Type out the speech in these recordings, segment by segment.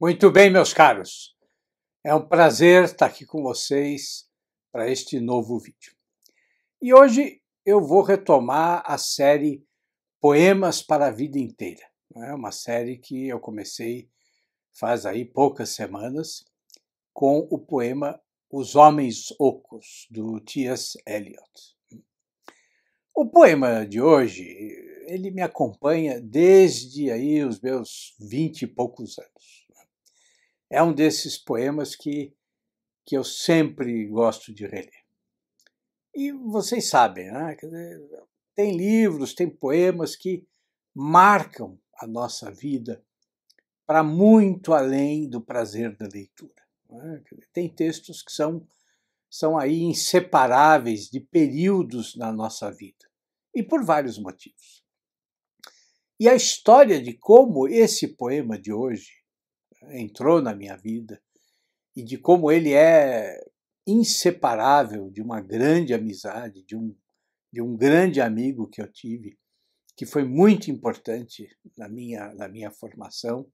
Muito bem, meus caros. É um prazer estar aqui com vocês para este novo vídeo. E hoje eu vou retomar a série Poemas para a Vida Inteira. É uma série que eu comecei faz aí poucas semanas com o poema Os Homens Ocos, do T.S. Eliot. O poema de hoje, ele me acompanha desde aí os meus vinte e poucos anos é um desses poemas que, que eu sempre gosto de reler. E vocês sabem, né? tem livros, tem poemas que marcam a nossa vida para muito além do prazer da leitura. Né? Tem textos que são, são aí inseparáveis de períodos na nossa vida, e por vários motivos. E a história de como esse poema de hoje entrou na minha vida e de como ele é inseparável de uma grande amizade, de um, de um grande amigo que eu tive, que foi muito importante na minha, na minha formação.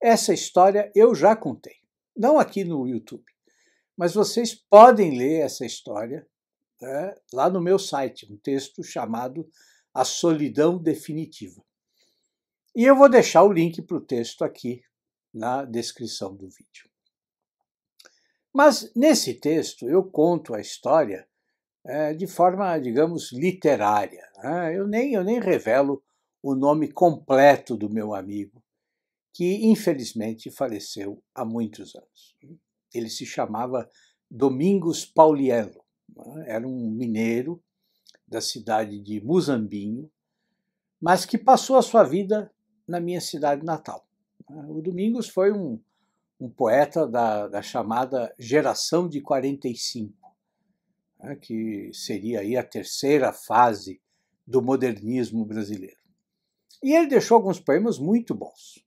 Essa história eu já contei, não aqui no YouTube, mas vocês podem ler essa história né, lá no meu site, um texto chamado A Solidão Definitiva. E eu vou deixar o link para o texto aqui na descrição do vídeo. Mas nesse texto eu conto a história é, de forma, digamos, literária. Né? Eu, nem, eu nem revelo o nome completo do meu amigo, que infelizmente faleceu há muitos anos. Ele se chamava Domingos Pauliello, né? era um mineiro da cidade de Muzambinho, mas que passou a sua vida na minha cidade natal. Ah, o Domingos foi um, um poeta da, da, chamada geração de 45, né, que seria aí a terceira fase do modernismo brasileiro. E ele deixou alguns poemas muito bons.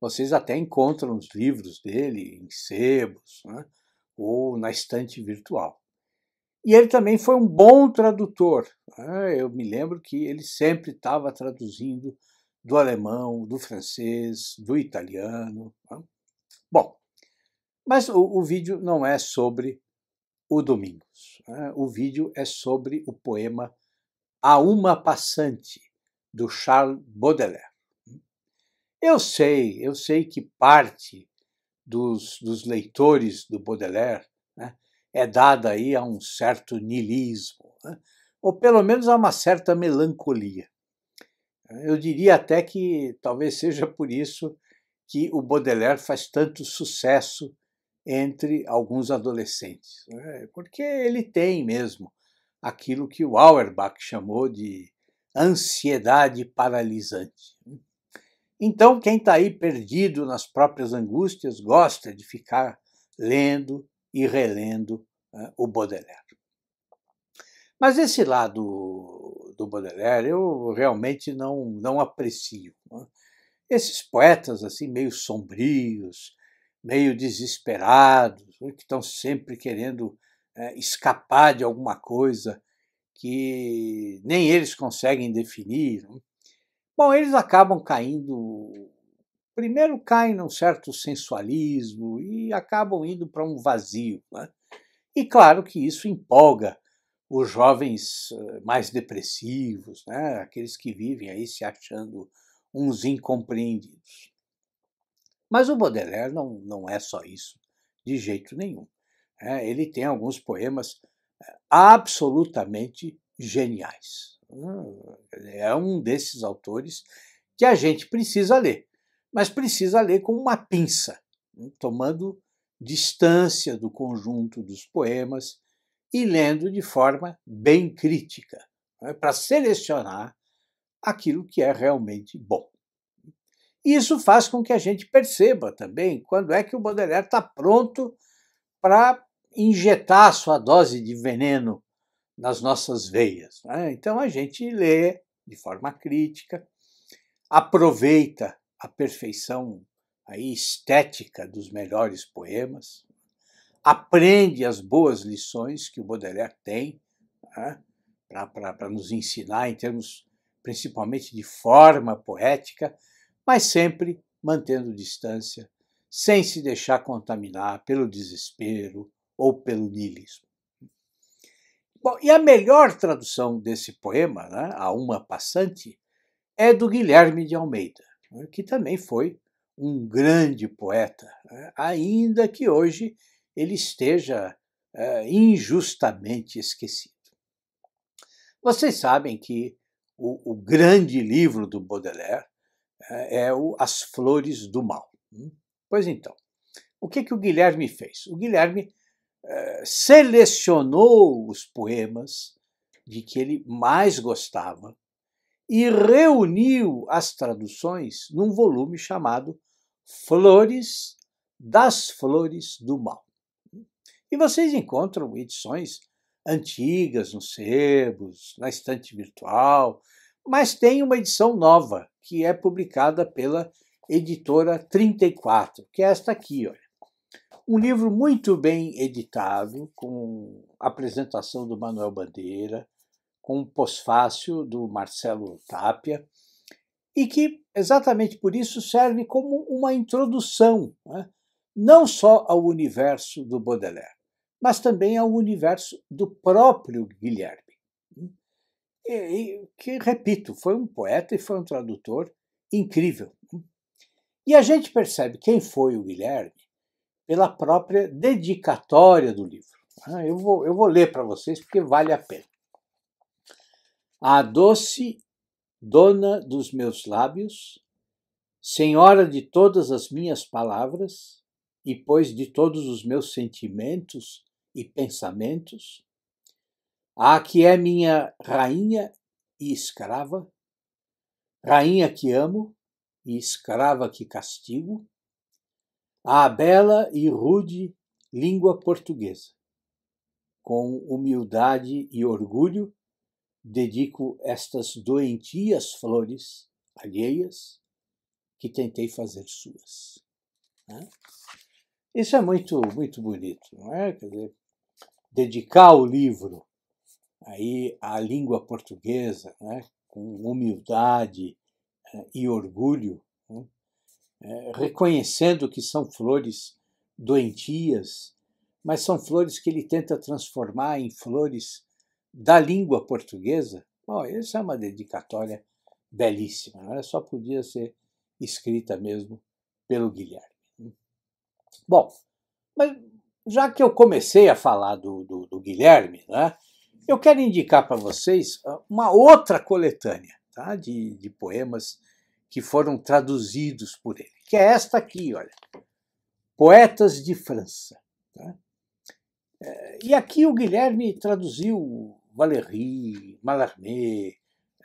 Vocês até encontram os livros dele em sebos né, ou na estante virtual. E ele também foi um bom tradutor. Né? Eu me lembro que ele sempre estava traduzindo do alemão, do francês, do italiano. Tá? Bom, mas o, o, vídeo não é sobre o Domingos. Né? O vídeo é sobre o poema A Uma Passante, do Charles Baudelaire. Eu sei, eu sei que parte dos, dos leitores do Baudelaire né, é dada aí a um certo nilismo, né, ou pelo menos a uma certa melancolia. Eu diria até que talvez seja por isso que o Baudelaire faz tanto sucesso entre alguns adolescentes, né, porque ele tem mesmo aquilo que o Auerbach chamou de ansiedade paralisante. Então, quem está aí perdido nas próprias angústias gosta de ficar lendo e relendo né, o Baudelaire. Mas esse lado do Baudelaire, eu realmente não, não aprecio. Né. Esses poetas assim meio sombrios, meio desesperados, que estão sempre querendo eh, escapar de alguma coisa que nem eles conseguem definir. Né. Bom, eles acabam caindo. Primeiro caem num certo sensualismo e acabam indo para um vazio. Né? E claro que isso empolga os jovens eh, mais depressivos, né? aqueles que vivem aí se achando uns incompreendidos. Mas o Baudelaire não, não é só isso, de jeito nenhum. É, ele tem alguns poemas eh, absolutamente geniais. Hum, é um desses autores que a gente precisa ler, mas precisa ler com uma pinça, né, tomando distância do conjunto dos poemas e lendo de forma bem crítica, né, para selecionar aquilo que é realmente bom. Isso faz com que a gente perceba também quando é que o Baudelaire está pronto para injetar sua dose de veneno nas nossas veias. Né? Então a gente lê de forma crítica, aproveita a perfeição aí estética dos melhores poemas, aprende as boas lições que o Baudelaire tem né, para nos ensinar em termos principalmente de forma poética, mas sempre mantendo distância, sem se deixar contaminar pelo desespero ou pelo niilismo. Bom, e a melhor tradução desse poema, né, a uma passante, é do Guilherme de Almeida, que também foi um grande poeta, né, ainda que hoje ele esteja é, injustamente esquecido. Vocês sabem que o, o grande livro do Baudelaire é, é o As Flores do Mal. Hum? Pois então, o que, que o Guilherme fez? O Guilherme é, selecionou os poemas de que ele mais gostava e reuniu as traduções num volume chamado Flores das Flores do Mal. E vocês encontram edições antigas nos sebos, na estante virtual, mas tem uma edição nova que é publicada pela editora 34, que é esta aqui, olha. Um livro muito bem editado, com apresentação do Manuel Bandeira, com um pós-fácil do Marcelo Tapia, e que exatamente por isso serve como uma introdução, né? não só ao universo do Baudelaire, mas também ao universo do próprio Guilherme. E, que, repito, foi um poeta e foi um tradutor incrível. E a gente percebe quem foi o Guilherme pela própria dedicatória do livro. Ah, eu vou, eu vou ler para vocês porque vale a pena. A doce dona dos meus lábios, senhora de todas as minhas palavras e, pois, de todos os meus sentimentos, e pensamentos, a que é minha rainha e escrava, rainha que amo e escrava que castigo, a bela e rude língua portuguesa. Com humildade e orgulho, dedico estas doentias flores alheias que tentei fazer suas. Né. Isso é muito, muito bonito, não é? Quer dizer, dedicar o livro aí à língua portuguesa, né, com humildade eh, e orgulho, né, eh, reconhecendo que são flores doentias, mas são flores que ele tenta transformar em flores da língua portuguesa. Bom, essa é uma dedicatória belíssima, né? só podia ser escrita mesmo pelo Guilherme. Né. Bom, mas já que eu comecei a falar do, do, do Guilherme, né, eu quero indicar para vocês ah, uma outra coletânea tá, de, de poemas que foram traduzidos por ele, que é esta aqui, olha, Poetas de França. Tá? É, e aqui o Guilherme traduziu Valéry, Mallarmé,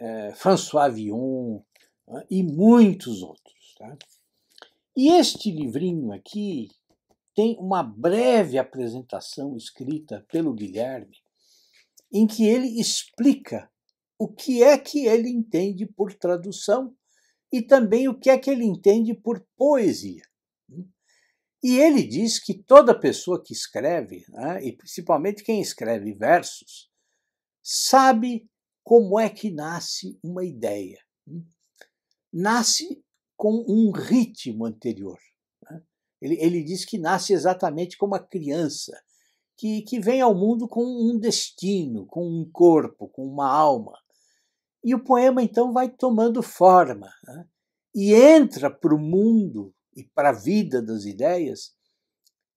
é, François Villon ah, e muitos outros. Tá? E este livrinho aqui, tem uma breve apresentação escrita pelo Guilherme, em que ele explica o que é que ele entende por tradução e também o que é que ele entende por poesia. Né? E ele diz que toda pessoa que escreve, né, e principalmente quem escreve versos, sabe como é que nasce uma ideia. Né? Nasce com um ritmo anterior. Ele, ele diz que nasce exatamente como a criança, que, que vem ao mundo com um destino, com um corpo, com uma alma. E o poema então vai tomando forma né? e entra para o mundo e para a vida das ideias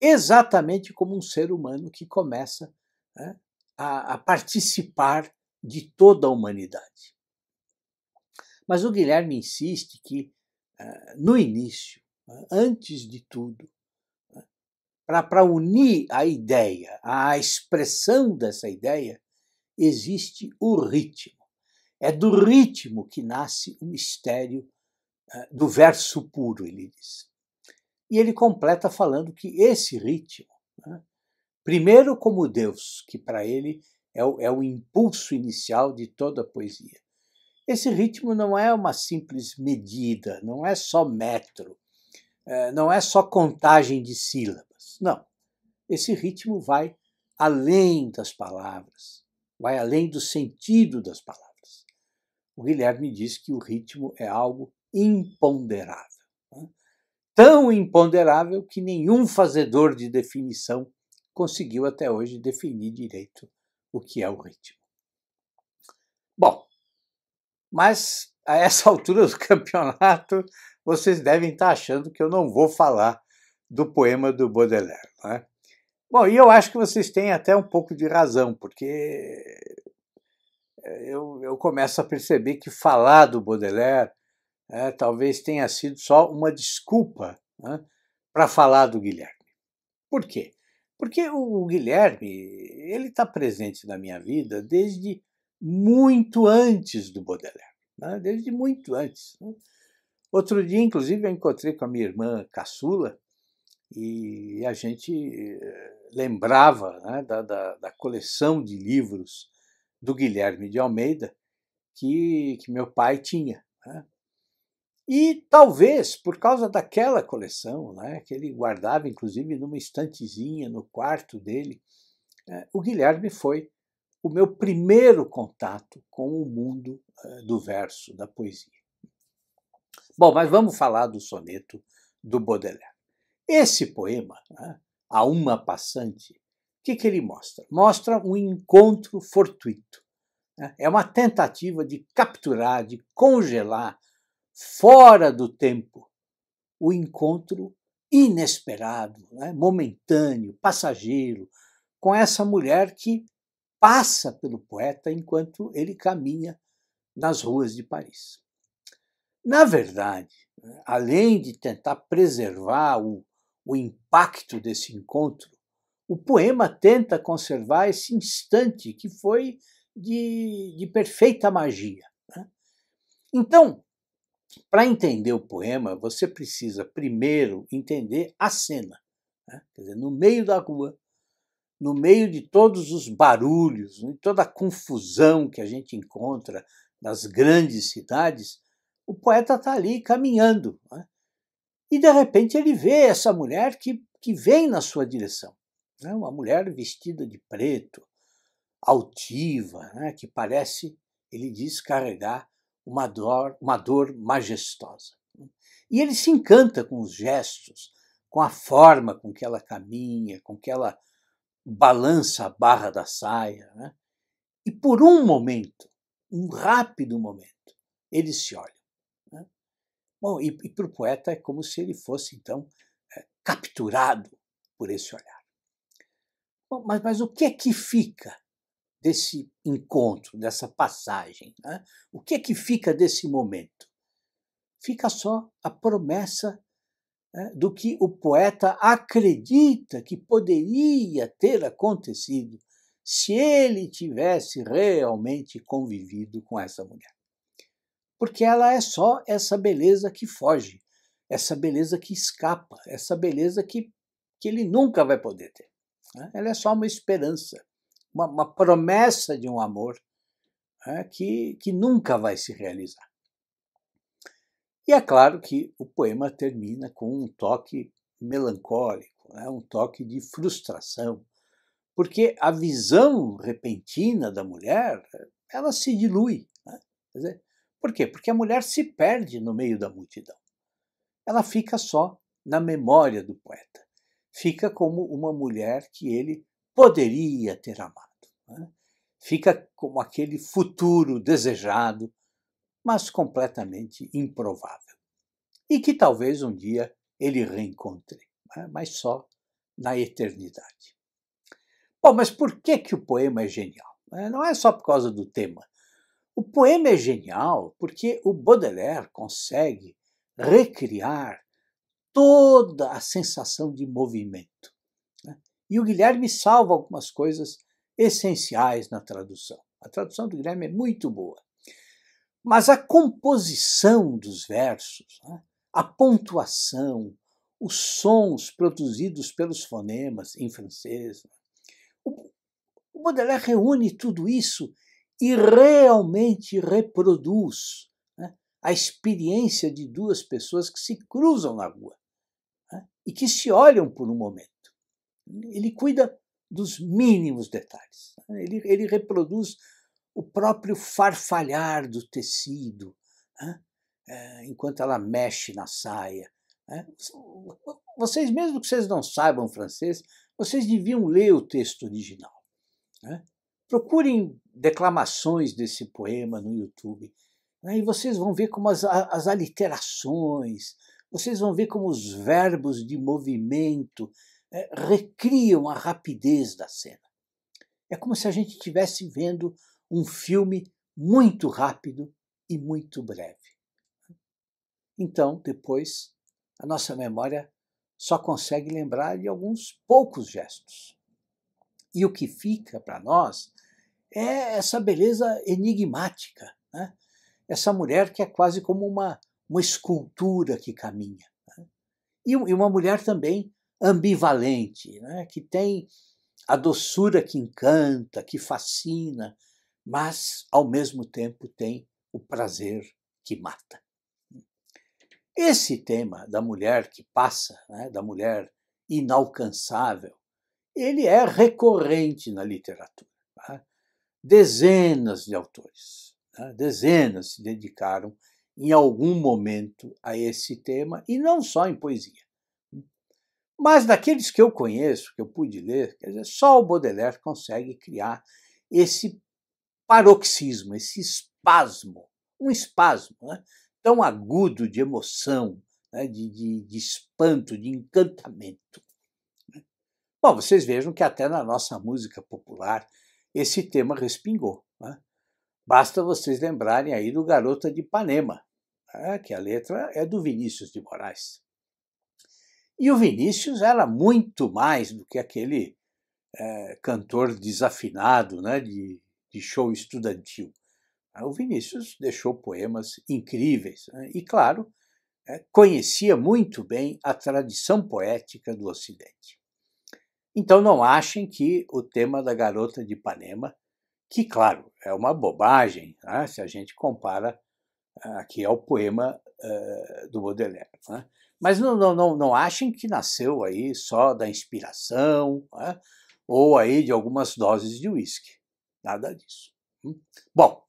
exatamente como um ser humano que começa né, a, a participar de toda a humanidade. Mas o Guilherme insiste que, eh, no início, antes de tudo, né, para unir a ideia, a expressão dessa ideia, existe o ritmo. É do ritmo que nasce o mistério eh, do verso puro, ele diz. E ele completa falando que esse ritmo, né, primeiro como Deus, que para ele é o, é o impulso inicial de toda a poesia. Esse ritmo não é uma simples medida, não é só metro, é, não é só contagem de sílabas. Não. Esse ritmo vai além das palavras, vai além do sentido das palavras. O Guilherme diz que o ritmo é algo imponderável né? tão imponderável que nenhum fazedor de definição conseguiu até hoje definir direito o que é o ritmo. Bom, mas a essa altura do campeonato, vocês devem estar achando que eu não vou falar do poema do Baudelaire. Não é? Bom, e eu acho que vocês têm até um pouco de razão, porque eh, eu, eu começo a perceber que falar do Baudelaire é, talvez tenha sido só uma desculpa é, para falar do Guilherme. Por quê? Porque o Guilherme ele está presente na minha vida desde muito antes do Baudelaire né, desde muito antes. Né. Outro dia, inclusive, eu encontrei com a minha irmã caçula e a gente eh, lembrava né, da, da, da, coleção de livros do Guilherme de Almeida que, que meu pai tinha. Né. E talvez por causa daquela coleção, né, que ele guardava inclusive numa estantezinha no quarto dele, eh, o Guilherme foi o meu primeiro contato com o mundo eh, do verso, da poesia. Bom, mas vamos falar do soneto do Baudelaire. Esse poema, né, A Uma Passante, o que, que ele mostra? Mostra um encontro fortuito. Né? É uma tentativa de capturar, de congelar, fora do tempo, o encontro inesperado, né, momentâneo, passageiro, com essa mulher que passa pelo poeta enquanto ele caminha nas ruas de Paris. Na verdade, além de tentar preservar o, o impacto desse encontro, o poema tenta conservar esse instante que foi de, de perfeita magia. Né? Então, para entender o poema, você precisa primeiro entender a cena. Né? Quer dizer, no meio da rua, no meio de todos os barulhos, de toda a confusão que a gente encontra nas grandes cidades, o poeta está ali caminhando. Né? E de repente ele vê essa mulher que, que vem na sua direção. Né? Uma mulher vestida de preto, altiva, né? que parece, ele diz, carregar uma dor, uma dor majestosa. Né? E ele se encanta com os gestos, com a forma com que ela caminha, com que ela balança a barra da saia, né? e por um momento, um rápido momento, eles se olham. Né? Bom, e, e para o poeta é como se ele fosse, então, é, capturado por esse olhar. Bom, mas, mas o que é que fica desse encontro, dessa passagem? Né? O que é que fica desse momento? Fica só a promessa né, do que o poeta acredita que poderia ter acontecido se ele tivesse realmente convivido com essa mulher. Porque ela é só essa beleza que foge, essa beleza que escapa, essa beleza que, que ele nunca vai poder ter. Né. Ela é só uma esperança, uma, uma promessa de um amor né, que, que nunca vai se realizar. E é claro que o poema termina com um toque melancólico, né? um toque de frustração, porque a visão repentina da mulher ela se dilui. Né? Dizer, por quê? Porque a mulher se perde no meio da multidão. Ela fica só na memória do poeta. Fica como uma mulher que ele poderia ter amado. Né? Fica como aquele futuro desejado mas completamente improvável. E que talvez um dia ele reencontre, né, mas só na eternidade. Bom, mas por que, que o poema é genial? É, não é só por causa do tema. O poema é genial porque o Baudelaire consegue recriar toda a sensação de movimento. Né, e o Guilherme salva algumas coisas essenciais na tradução. A tradução do Guilherme é muito boa. Mas a composição dos versos, né? a pontuação, os sons produzidos pelos fonemas em francês. Né, o Baudelaire reúne tudo isso e realmente reproduz né? a experiência de duas pessoas que se cruzam na rua né? e que se olham por um momento. Ele cuida dos mínimos detalhes, né, ele, ele reproduz o próprio farfalhar do tecido, né? é, enquanto ela mexe na saia. Né? Vocês, mesmo que vocês não saibam francês, vocês deviam ler o texto original. Né? Procurem declamações desse poema no YouTube né? e vocês vão ver como as, as aliterações, vocês vão ver como os verbos de movimento é, recriam a rapidez da cena. É como se a gente estivesse vendo um filme muito rápido e muito breve. Então, depois, a nossa memória só consegue lembrar de alguns poucos gestos. E o que fica para nós é essa beleza enigmática, né? essa mulher que é quase como uma, uma escultura que caminha. Né? E, e, uma mulher também ambivalente, né? que tem a doçura que encanta, que fascina, mas ao mesmo tempo tem o prazer que mata. Esse tema da mulher que passa, né, da mulher inalcançável, ele é recorrente na literatura. Tá? Dezenas de autores, né, dezenas se dedicaram em algum momento a esse tema, e não só em poesia. Mas daqueles que eu conheço, que eu pude ler, quer dizer, só o Baudelaire consegue criar esse paroxismo, esse espasmo, um espasmo né? tão agudo de emoção, né? de, de, de espanto, de encantamento. Né. Bom, vocês vejam que até na nossa música popular esse tema respingou. Né? Basta vocês lembrarem aí do Garota de Ipanema, né? que a letra é do Vinícius de Moraes. E o Vinícius era muito mais do que aquele é, cantor desafinado, né, de de show estudantil. O Vinícius deixou poemas incríveis né? e, claro, é, conhecia muito bem a tradição poética do Ocidente. Então não achem que o tema da Garota de Ipanema, que, claro, é uma bobagem né? se a gente compara é, aqui ao poema uh, do Baudelaire. Né? Mas não, não, não, não achem que nasceu aí só da inspiração né, ou aí de algumas doses de uísque. Nada disso. Hum. Bom,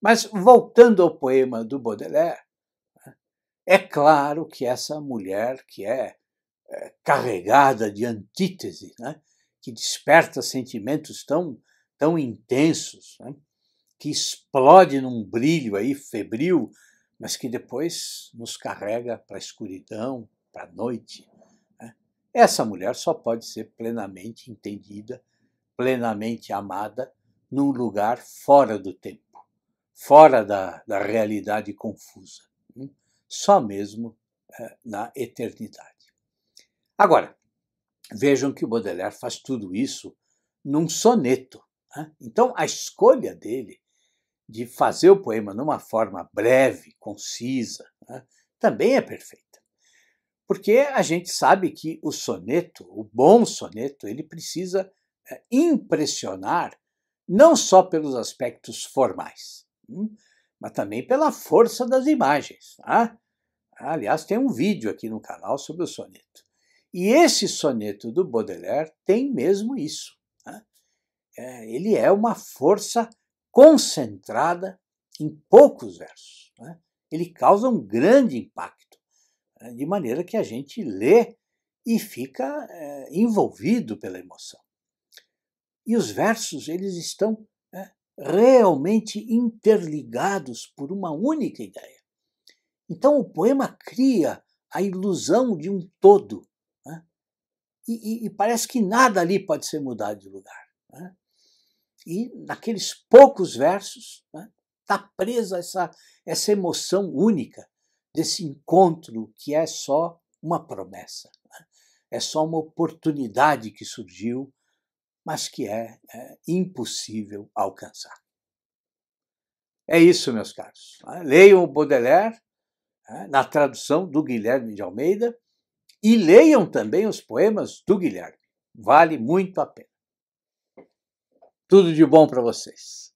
mas voltando ao poema do Baudelaire, é claro que essa mulher que é, é, carregada de antítese, né, que desperta sentimentos tão, tão intensos, né, que explode num brilho aí febril, mas que depois nos carrega para a escuridão, para a noite. Né, essa mulher só pode ser plenamente entendida, plenamente amada num lugar fora do tempo, fora da, da realidade confusa, né? só mesmo eh, na eternidade. Agora, vejam que Baudelaire faz tudo isso num soneto. Né? Então, a escolha dele de fazer o poema numa forma breve, concisa, né? também é perfeita. Porque a gente sabe que o soneto, o bom soneto, ele precisa eh, impressionar não só pelos aspectos formais, hum, mas também pela força das imagens. Tá? Aliás, tem um vídeo aqui no canal sobre o soneto. E esse soneto do Baudelaire tem mesmo isso. Tá? É, ele é uma força concentrada em poucos versos. Né? Ele causa um grande impacto, né? de maneira que a gente lê e fica é, envolvido pela emoção. E os versos, eles estão né, realmente interligados por uma única ideia. Então, o poema cria a ilusão de um todo. Né? E, e, e, parece que nada ali pode ser mudado de lugar. Né? E naqueles poucos versos está né, tá presa essa, essa emoção única desse encontro que é só uma promessa, né. é só uma oportunidade que surgiu mas que é, é impossível alcançar. É isso, meus caros. Né? Leiam o Baudelaire né, na tradução do Guilherme de Almeida e leiam também os poemas do Guilherme. Vale muito a pena. Tudo de bom para vocês.